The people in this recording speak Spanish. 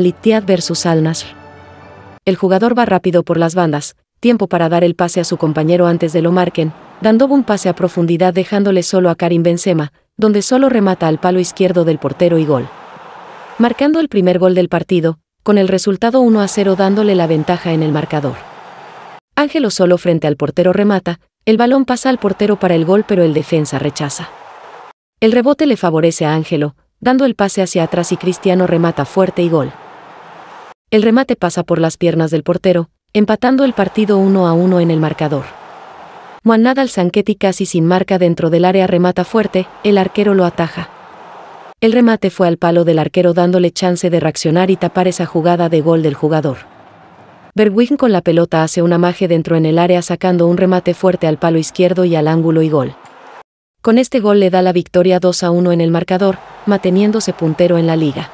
al versus vs El jugador va rápido por las bandas, tiempo para dar el pase a su compañero antes de lo marquen, dando un pase a profundidad dejándole solo a Karim Benzema, donde solo remata al palo izquierdo del portero y gol. Marcando el primer gol del partido, con el resultado 1 a 0 dándole la ventaja en el marcador. Ángelo solo frente al portero remata, el balón pasa al portero para el gol pero el defensa rechaza. El rebote le favorece a Ángelo, dando el pase hacia atrás y Cristiano remata fuerte y gol. El remate pasa por las piernas del portero, empatando el partido 1 a 1 en el marcador. Juan Al-Sanqueti casi sin marca dentro del área remata fuerte, el arquero lo ataja. El remate fue al palo del arquero dándole chance de reaccionar y tapar esa jugada de gol del jugador. Bergwijn con la pelota hace una maje dentro en el área sacando un remate fuerte al palo izquierdo y al ángulo y gol. Con este gol le da la victoria 2 a 1 en el marcador, manteniéndose puntero en la liga.